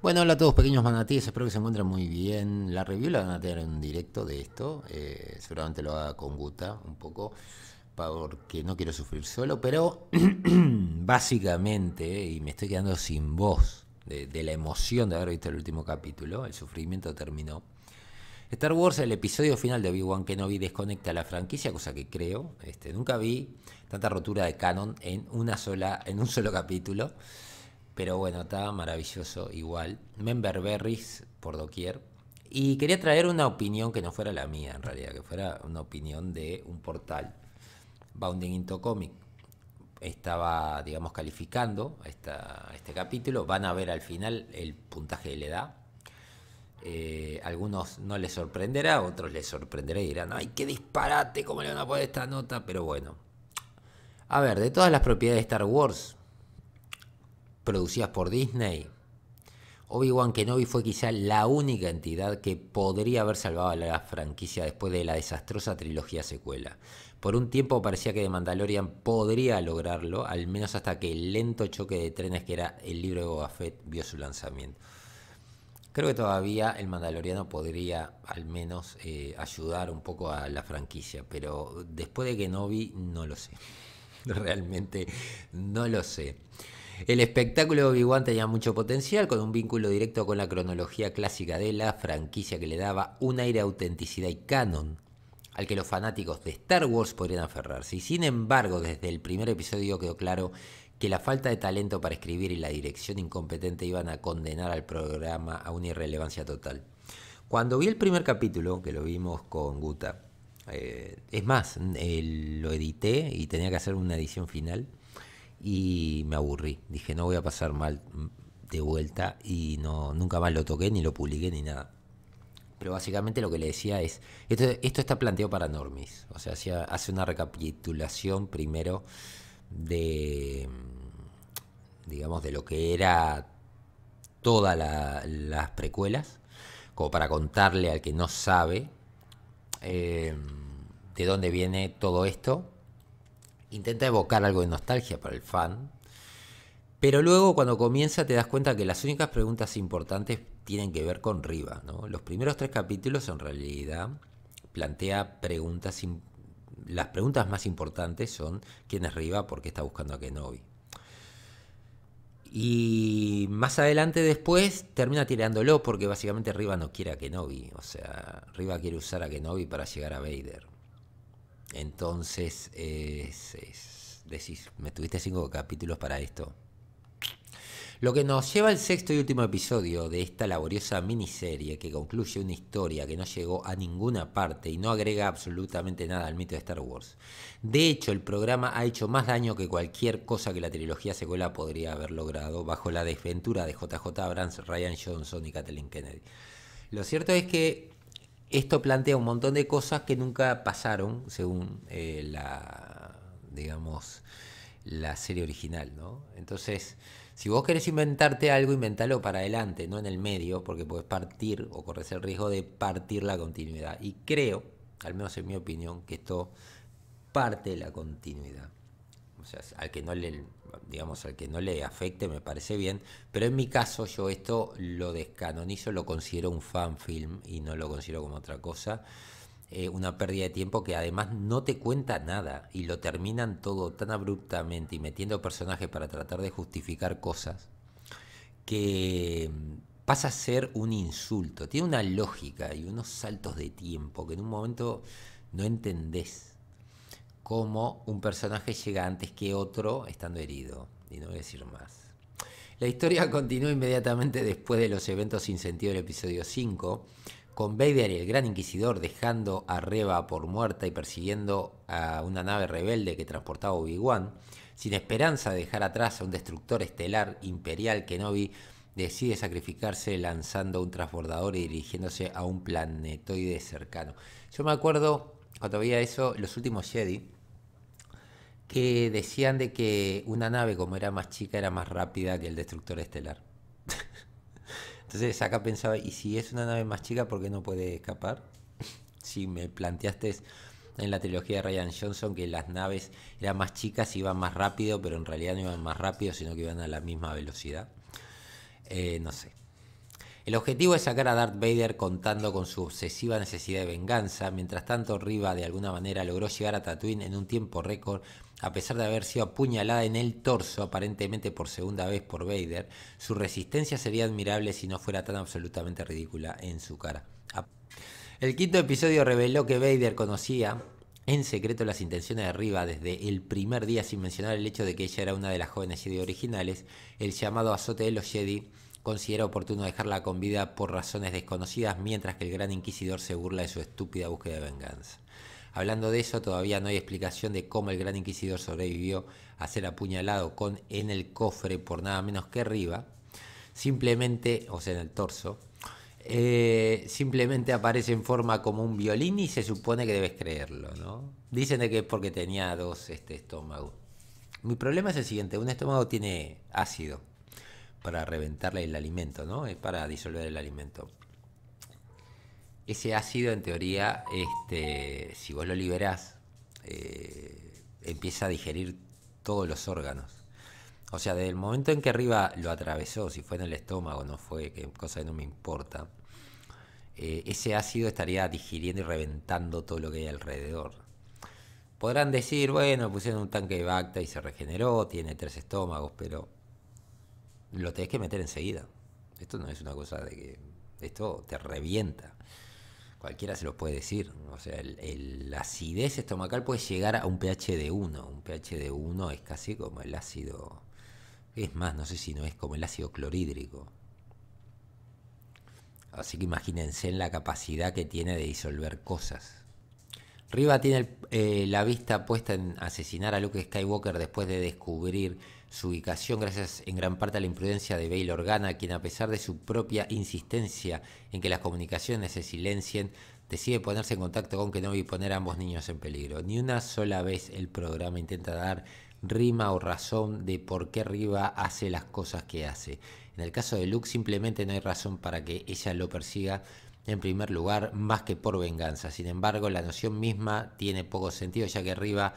Bueno, hola a todos pequeños manatíes, espero que se encuentren muy bien. La review la van a tener en directo de esto, eh, seguramente lo haga con Guta un poco, porque no quiero sufrir solo, pero básicamente, y me estoy quedando sin voz de, la emoción de haber visto el último capítulo, el sufrimiento terminó. Star Wars, el episodio final de Obi-Wan vi desconecta la franquicia, cosa que creo. Este, nunca vi tanta rotura de canon en una sola, en un solo capítulo. Pero bueno, estaba maravilloso igual. Member berries por doquier. Y quería traer una opinión que no fuera la mía en realidad, que fuera una opinión de un portal, Bounding Into Comic. Estaba, digamos, calificando esta, este capítulo. Van a ver al final el puntaje que le da. Eh, algunos no les sorprenderá, otros les sorprenderá y dirán, ay, qué disparate, ¿cómo le van a poner esta nota? Pero bueno. A ver, de todas las propiedades de Star Wars, producidas por Disney, Obi-Wan Kenobi fue quizá la única entidad que podría haber salvado a la franquicia después de la desastrosa trilogía secuela. Por un tiempo parecía que The Mandalorian podría lograrlo, al menos hasta que el lento choque de trenes que era el libro de Boba Fett vio su lanzamiento. Creo que todavía el Mandaloriano podría al menos eh, ayudar un poco a la franquicia, pero después de Kenobi no lo sé. Realmente no lo sé. El espectáculo de Obi-Wan tenía mucho potencial, con un vínculo directo con la cronología clásica de la franquicia que le daba un aire de autenticidad y canon al que los fanáticos de Star Wars podrían aferrarse. Y sin embargo, desde el primer episodio quedó claro que la falta de talento para escribir y la dirección incompetente iban a condenar al programa a una irrelevancia total. Cuando vi el primer capítulo, que lo vimos con Guta, eh, es más, eh, lo edité y tenía que hacer una edición final, y me aburrí. Dije, no voy a pasar mal de vuelta y no, nunca más lo toqué, ni lo publiqué, ni nada. Pero básicamente lo que le decía es, esto, está planteado para normis, o sea, hace una recapitulación primero de, mm, digamos, de lo que era todas las precuelas, como para contarle al que no sabe eh, de dónde viene todo esto, intenta evocar algo de nostalgia para el fan, pero luego cuando comienza te das cuenta que las únicas preguntas importantes tienen que ver con Riva. Los primeros tres capítulos en realidad plantea preguntas... Las preguntas más importantes son quién es Riva, por qué está buscando a Kenobi. Y más adelante después termina tirándolo porque básicamente Riva no quiere a Kenobi. O sea, Riva quiere usar a Kenobi para llegar a Vader. Entonces, decís, me tuviste cinco capítulos para esto. Lo que nos lleva al sexto y último episodio de esta laboriosa miniserie que concluye una historia que no llegó a ninguna parte y no agrega absolutamente nada al mito de Star Wars. De hecho, el programa ha hecho más daño que cualquier cosa que la trilogía secuela podría haber logrado bajo la desventura de JJ Abrams, Ryan Johnson y Kathleen Kennedy. Lo cierto es que esto plantea un montón de cosas que nunca pasaron según eh, la, digamos, la serie original, ¿no? Entonces, si vos querés inventarte algo, inventalo para adelante, no en el medio, porque puedes partir o corres el riesgo de partir la continuidad. Y creo, al menos en mi opinión, que esto parte la continuidad. O sea, al que no le, digamos, al que no le afecte me parece bien, pero en mi caso yo esto lo descanonizo, lo considero un fan film y no lo considero como otra cosa. Eh, una pérdida de tiempo que además no te cuenta nada y lo terminan todo tan abruptamente y metiendo personajes para tratar de justificar cosas que mm, pasa a ser un insulto. Tiene una lógica y unos saltos de tiempo que en un momento no entendés. ...como un personaje llega antes que otro estando herido. Y no voy a decir más. La historia continúa inmediatamente después de los eventos sin sentido del episodio 5, con Vader, el gran inquisidor, dejando a Reva por muerta y persiguiendo a una nave rebelde que transportaba Obi-Wan, sin esperanza de dejar atrás a un destructor estelar imperial, que Kenobi decide sacrificarse lanzando un transbordador y dirigiéndose a un planetoide cercano. Yo me acuerdo, cuando veía eso, los últimos Jedi, que decían de que una nave, como era más chica, era más rápida que el destructor estelar. Entonces acá pensaba, ¿y si es una nave más chica, por qué no puede escapar? Si me planteaste en la trilogía de Ryan Johnson que las naves eran más chicas y iban más rápido, pero en realidad no iban más rápido, sino que iban a la misma velocidad. Eh, no sé. El objetivo es sacar a Darth Vader contando con su obsesiva necesidad de venganza. Mientras tanto, Riva de alguna manera logró llegar a Tatooine en un tiempo récord a pesar de haber sido apuñalada en el torso aparentemente por segunda vez por Vader, su resistencia sería admirable si no fuera tan absolutamente ridícula en su cara. El quinto episodio reveló que Vader conocía en secreto las intenciones de Riva desde el primer día sin mencionar el hecho de que ella era una de las jóvenes Jedi originales, el llamado azote de los Jedi considera oportuno dejarla con vida por razones desconocidas mientras que el gran inquisidor se burla de su estúpida búsqueda de venganza. Hablando de eso, todavía no hay explicación de cómo el gran inquisidor sobrevivió a ser apuñalado con en el cofre por nada menos que arriba, Simplemente, o sea, en el torso, eh, simplemente aparece en forma como un violín y se supone que debes creerlo, ¿no? Dicen de que es porque tenía dos este, estómagos. Mi problema es el siguiente, un estómago tiene ácido para reventarle el alimento, ¿no? Es para disolver el alimento ese ácido, en teoría, este, si vos lo liberás, eh, empieza a digerir todos los órganos. O sea, desde el momento en que arriba lo atravesó, si fue en el estómago, no fue, que cosa que no me importa, eh, ese ácido estaría digiriendo y reventando todo lo que hay alrededor. Podrán decir, bueno, pusieron un tanque de bacta y se regeneró, tiene tres estómagos, pero lo tenés que meter enseguida. Esto no es una cosa de que esto te revienta cualquiera se lo puede decir. O sea, la acidez estomacal puede llegar a un pH de 1. Un pH de 1 es casi como el ácido. Es más, no sé si no es como el ácido clorhídrico. Así que imagínense en la capacidad que tiene de disolver cosas. Riva tiene eh, la vista puesta en asesinar a Luke Skywalker después de descubrir su ubicación gracias en gran parte a la imprudencia de Bail Organa, quien a pesar de su propia insistencia en que las comunicaciones se silencien, decide ponerse en contacto con Kenobi y poner a ambos niños en peligro. Ni una sola vez el programa intenta dar rima o razón de por qué Riva hace las cosas que hace. En el caso de Luke simplemente no hay razón para que ella lo persiga en primer lugar más que por venganza. Sin embargo, la noción misma tiene poco sentido ya que Riva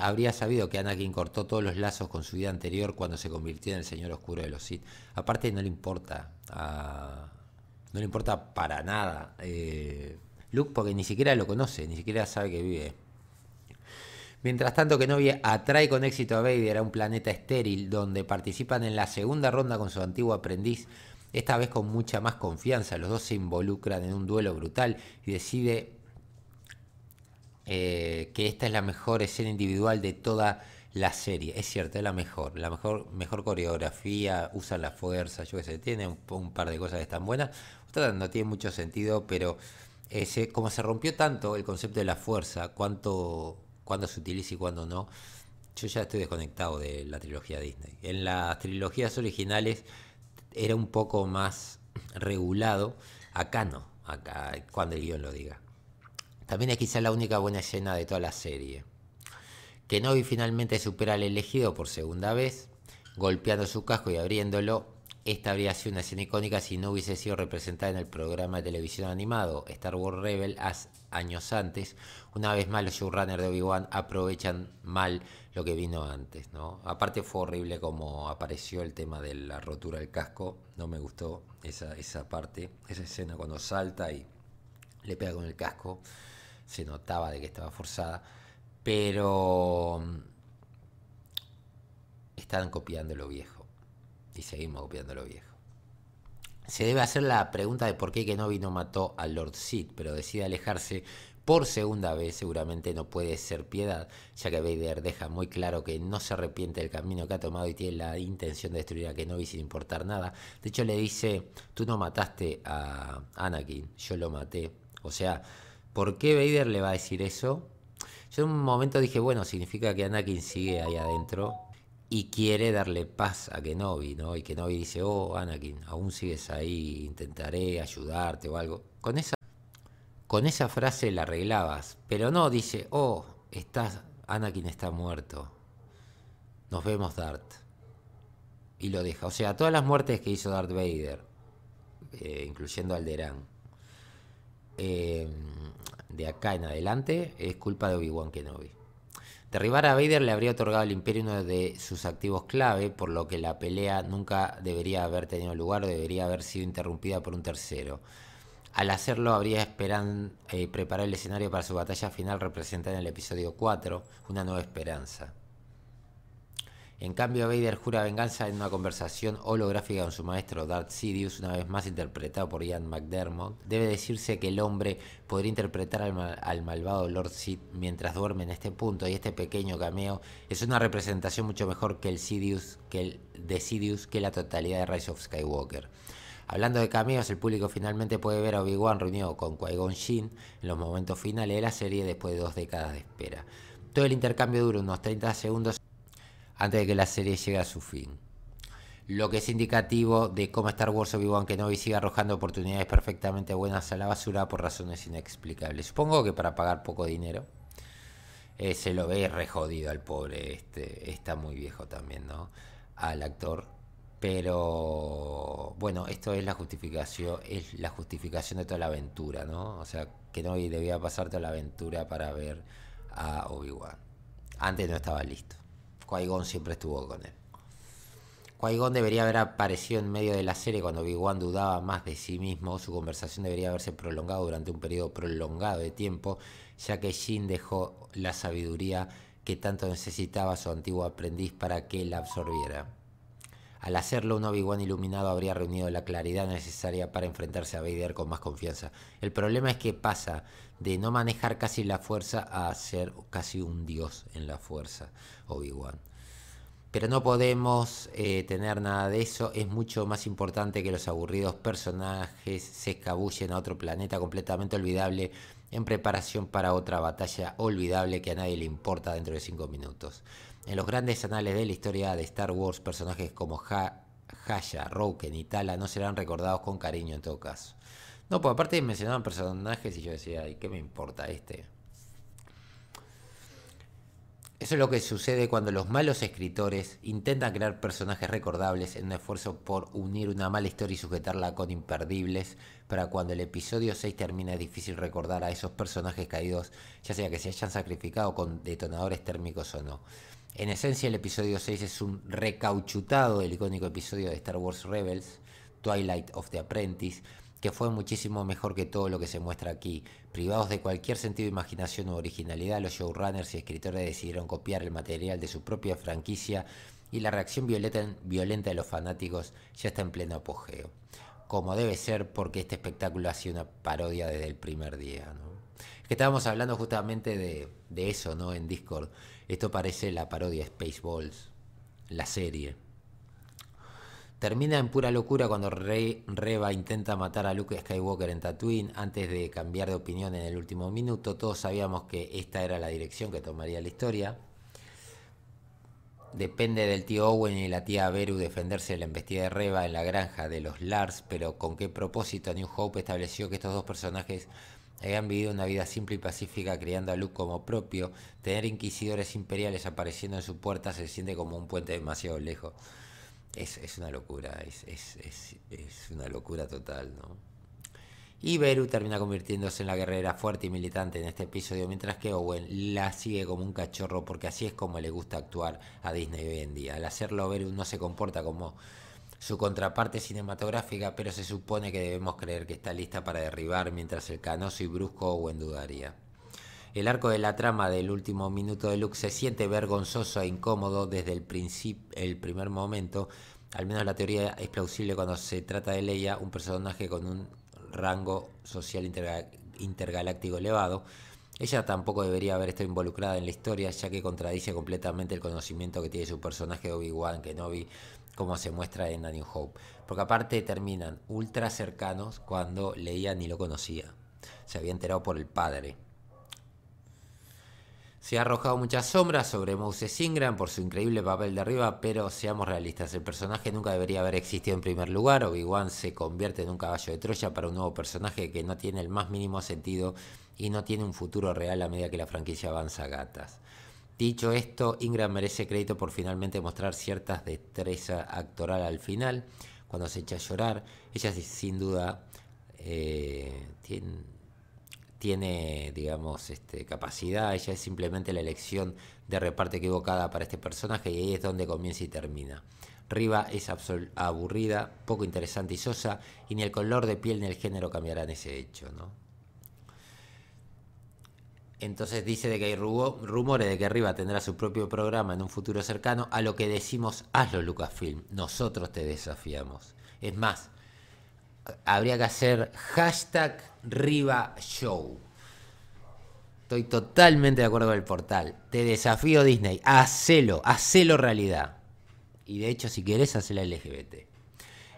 habría sabido que Anakin cortó todos los lazos con su vida anterior cuando se convirtió en el Señor Oscuro de los Sith. Aparte no le importa, ah, no le importa para nada eh, Luke porque ni siquiera lo conoce, ni siquiera sabe que vive. Mientras tanto, que Kenobi atrae con éxito a Baby a un planeta estéril donde participan en la segunda ronda con su antiguo aprendiz, esta vez con mucha más confianza. Los dos se involucran en un duelo brutal y decide eh, que esta es la mejor escena individual de toda la serie. Es cierto, es la mejor. La mejor, mejor coreografía, usa la fuerza, yo qué sé, tiene un, par de cosas que están buenas. no tiene mucho sentido, pero eh, como se rompió tanto el concepto de la fuerza, cuánto, cuándo se utiliza y cuándo no, yo ya estoy desconectado de la trilogía Disney. En las trilogías originales era un poco más regulado. Acá no, acá cuando el guión lo diga. También es quizá la única buena escena de toda la serie. que Kenobi finalmente supera al elegido por segunda vez, golpeando su casco y abriéndolo. Esta habría sido una escena icónica si no hubiese sido representada en el programa de televisión animado Star Wars Rebel años antes. Una vez más los showrunners de Obi-Wan aprovechan mal lo que vino antes, ¿no? Aparte fue horrible como apareció el tema de la rotura del casco. No me gustó esa, esa parte, esa escena cuando salta y le pega con el casco se notaba de que estaba forzada, pero mm, están copiando lo viejo y seguimos copiando lo viejo. Se debe hacer la pregunta de por qué Kenobi no mató a Lord Sid, pero decide alejarse por segunda vez, seguramente no puede ser piedad, ya que Vader deja muy claro que no se arrepiente del camino que ha tomado y tiene la intención de destruir a Kenobi sin importar nada. De hecho le dice, tú no mataste a Anakin, yo lo maté. O sea, ¿Por qué Vader le va a decir eso? Yo en un momento dije, bueno, significa que Anakin sigue ahí adentro y quiere darle paz a Kenobi, ¿no? Y Kenobi dice, oh, Anakin, aún sigues ahí, intentaré ayudarte o algo. Con esa, con esa frase la arreglabas, pero no, dice, oh, estás, Anakin está muerto. Nos vemos, Dart. Y lo deja. O sea, todas las muertes que hizo Darth Vader, eh, incluyendo Alderán, Em, de acá en adelante es culpa de Obi-Wan Kenobi. Derribar a Vader le habría otorgado el Imperio uno de sus activos clave, por lo que la pelea nunca debería haber tenido lugar, debería haber sido interrumpida por un tercero. Al hacerlo, habría eh, preparado el escenario para su batalla final representada en el episodio 4, Una Nueva Esperanza. En cambio, Vader jura venganza en una conversación holográfica con su maestro Darth Sidious, una vez más interpretado por Ian McDermott. Debe decirse que el hombre podría interpretar al, malvado Lord Sid mientras duerme en este punto, y este pequeño cameo es una representación mucho mejor que el Sidious, que el de Sidious que la totalidad de Rise of Skywalker. Hablando de cameos, el público finalmente puede ver a Obi-Wan reunido con Qui-Gon Jinn en los momentos finales de la serie después de dos décadas de espera. Todo el intercambio dura unos 30 segundos antes de que la serie llegue a su fin. Lo que es indicativo de cómo Star Wars Obi-Wan Kenobi sigue arrojando oportunidades perfectamente buenas a la basura por razones inexplicables. Supongo que para pagar poco dinero. Eh, se lo ve re jodido al pobre, este, está muy viejo también, ¿no? Al actor. Pero bueno, esto es la justificación, es la justificación de toda la aventura, ¿no? O sea, que no debía pasar toda la aventura para ver a Obi-Wan. Antes no estaba listo qui siempre estuvo con él. qui debería haber aparecido en medio de la serie cuando Big dudaba más de sí mismo. Su conversación debería haberse prolongado durante un periodo prolongado de tiempo, ya que Jin dejó la sabiduría que tanto necesitaba su antiguo aprendiz para que la absorbiera. Al hacerlo, un Obi-Wan iluminado habría reunido la claridad necesaria para enfrentarse a Vader con más confianza. El problema es que pasa de no manejar casi la fuerza a ser casi un dios en la fuerza, Obi-Wan. Pero no podemos eh, tener nada de eso. Es mucho más importante que los aburridos personajes se escabullen a otro planeta completamente olvidable en preparación para otra batalla olvidable que a nadie le importa dentro de 5 minutos. En los grandes anales de la historia de Star Wars, personajes como Haya, Roken y Tala no serán recordados con cariño en todo caso. No, pues aparte mencionaban personajes y yo decía, ¿y qué me importa este? Eso es lo que sucede cuando los malos escritores intentan crear personajes recordables en un esfuerzo por unir una mala historia y sujetarla con imperdibles para cuando el episodio 6 termina es difícil recordar a esos personajes caídos, ya sea que se hayan sacrificado con detonadores térmicos o no. En esencia, el episodio 6 es un recauchutado del icónico episodio de Star Wars Rebels, Twilight of the Apprentice, que fue muchísimo mejor que todo lo que se muestra aquí. Privados de cualquier sentido de imaginación u originalidad, los showrunners y escritores decidieron copiar el material de su propia franquicia y la reacción violenta de los fanáticos ya está en pleno apogeo. Como debe ser, porque este espectáculo ha sido una parodia desde el primer día. Es que estábamos hablando justamente de, de eso ¿no? en Discord esto parece la parodia Spaceballs, la serie. Termina en pura locura cuando Rey Reva intenta matar a Luke Skywalker en Tatooine antes de cambiar de opinión en el último minuto. Todos sabíamos que esta era la dirección que tomaría la historia. Depende del tío Owen y la tía Beru defenderse de la embestida de Reva en la granja de los Lars, pero con qué propósito New Hope estableció que estos dos personajes habían vivido una vida simple y pacífica criando a Luke como propio. Tener inquisidores imperiales apareciendo en su puerta se siente como un puente demasiado lejos. Es, una locura, es, una locura total, ¿no? Y Beru termina convirtiéndose en la guerrera fuerte y militante en este episodio, mientras que Owen la sigue como un cachorro porque así es como le gusta actuar a Disney hoy en día. Al hacerlo, Beru no se comporta como su contraparte cinematográfica, pero se supone que debemos creer que está lista para derribar mientras el canoso y brusco en dudaría. El arco de la trama del último minuto de Luke se siente vergonzoso e incómodo desde el, el primer momento. Al menos la teoría es plausible cuando se trata de Leia, un personaje con un rango social intergaláctico elevado. Ella tampoco debería haber estado involucrada en la historia, ya que contradice completamente el conocimiento que tiene su personaje Obi-Wan Kenobi como se muestra en A New Hope. Porque aparte terminan ultra cercanos cuando leía ni lo conocía. Se había enterado por el padre. Se ha arrojado muchas sombras sobre Moses Ingram por su increíble papel de arriba, pero seamos realistas, el personaje nunca debería haber existido en primer lugar. Obi-Wan se convierte en un caballo de Troya para un nuevo personaje que no tiene el más mínimo sentido y no tiene un futuro real a medida que la franquicia avanza a gatas. Dicho esto, Ingram merece crédito por finalmente mostrar cierta destreza actoral al final, cuando se echa a llorar. Ella sin duda eh, tiene, digamos, este, capacidad, ella es simplemente la elección de reparte equivocada para este personaje y ahí es donde comienza y termina. Riva es aburrida, poco interesante y sosa, y ni el color de piel ni el género cambiarán ese hecho, entonces dice de que hay rumores de que Riva tendrá su propio programa en un futuro cercano, a lo que decimos, hazlo Lucasfilm, nosotros te desafiamos. Es más, habría que hacer hashtag Riva Show. Estoy totalmente de acuerdo con el portal. Te desafío Disney, hacelo, hacelo realidad. Y de hecho, si quieres, hacela LGBT.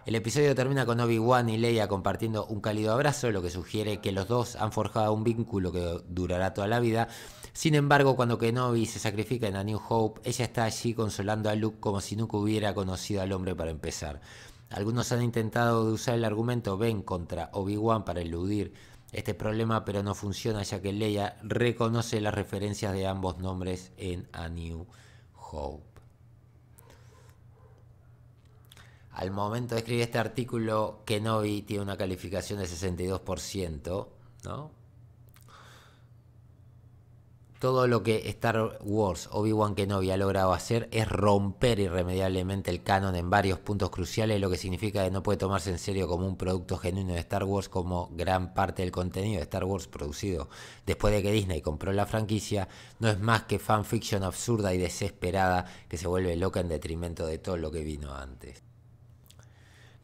El episodio termina con Obi-Wan y Leia compartiendo un cálido abrazo, lo que sugiere que los dos han forjado un vínculo que durará toda la vida. Sin embargo, cuando Kenobi se sacrifica en A New Hope, ella está allí consolando a Luke como si nunca hubiera conocido al hombre para empezar. Algunos han intentado usar el argumento Ben contra Obi-Wan para eludir este problema, pero no funciona ya que Leia reconoce las referencias de ambos nombres en A New Hope. al momento de escribir este artículo, Kenobi tiene una calificación de 62%, Todo lo que Star Wars Obi-Wan Kenobi ha logrado hacer es romper irremediablemente el canon en varios puntos cruciales, lo que significa que no puede tomarse en serio como un producto genuino de Star Wars como gran parte del contenido de Star Wars producido después de que Disney compró la franquicia, no es más que fanfiction absurda y desesperada que se vuelve loca en detrimento de todo lo que vino antes.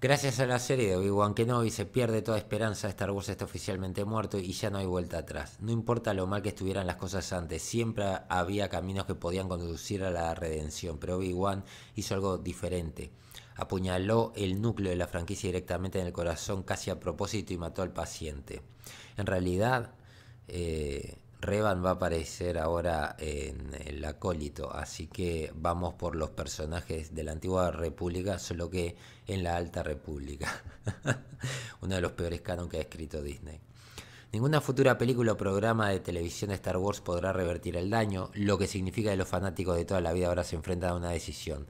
Gracias a la serie de Obi-Wan Kenobi se pierde toda esperanza, Star Wars está oficialmente muerto y ya no hay vuelta atrás. No importa lo mal que estuvieran las cosas antes, siempre había caminos que podían conducir a la redención, pero Obi-Wan hizo algo diferente. Apuñaló el núcleo de la franquicia directamente en el corazón casi a propósito y mató al paciente. En realidad, eh, Revan va a aparecer ahora en el acólito, así que vamos por los personajes de la antigua república, solo que en la alta república. Uno de los peores canon que ha escrito Disney. Ninguna futura película o programa de televisión de Star Wars podrá revertir el daño, lo que significa que los fanáticos de toda la vida ahora se enfrentan a una decisión.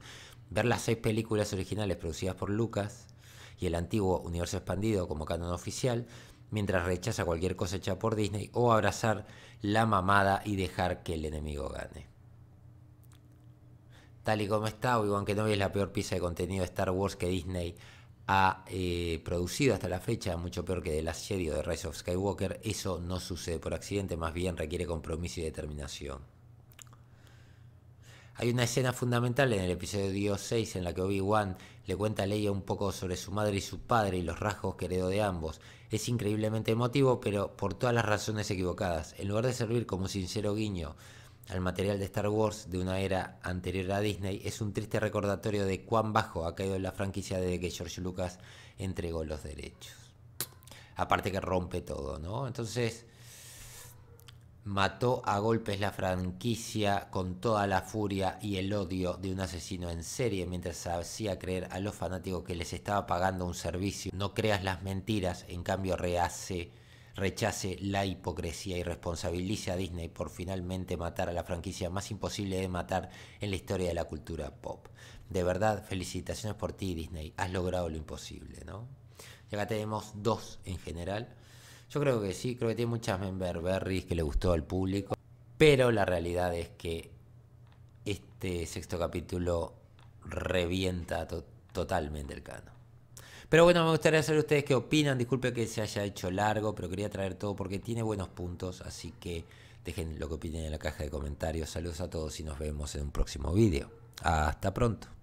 Ver las seis películas originales producidas por Lucas y el antiguo universo expandido como canon oficial, mientras rechaza cualquier cosa hecha por Disney o abrazar la mamada y dejar que el enemigo gane. Tal y como está, Obi-Wan Kenobi es la peor pieza de contenido de Star Wars que Disney ha eh, producido hasta la fecha, mucho peor que el asedio de Rise of Skywalker. Eso no sucede por accidente, más bien requiere compromiso y determinación. Hay una escena fundamental en el episodio 6 en la que Obi-Wan le cuenta a Leia un poco sobre su madre y su padre y los rasgos que heredó de ambos. Es increíblemente emotivo, pero por todas las razones equivocadas. En lugar de servir como sincero guiño al material de Star Wars de una era anterior a Disney, es un triste recordatorio de cuán bajo ha caído la franquicia desde que George Lucas entregó los derechos. Aparte que rompe todo, ¿no? Entonces, mató a golpes la franquicia con toda la furia y el odio de un asesino en serie mientras hacía creer a los fanáticos que les estaba pagando un servicio. No creas las mentiras, en cambio rehace, rechace la hipocresía y responsabilice a Disney por finalmente matar a la franquicia más imposible de matar en la historia de la cultura pop. De verdad, felicitaciones por ti Disney, has logrado lo imposible, ¿no? Y acá tenemos dos en general. Yo creo que sí, creo que tiene muchas memberberries que le gustó al público. Pero la realidad es que este sexto capítulo revienta totalmente el canon. Pero bueno, me gustaría saber ustedes qué opinan. Disculpe que se haya hecho largo, pero quería traer todo porque tiene buenos puntos. Así que dejen lo que opinen en la caja de comentarios. Saludos a todos y nos vemos en un próximo vídeo. Hasta pronto.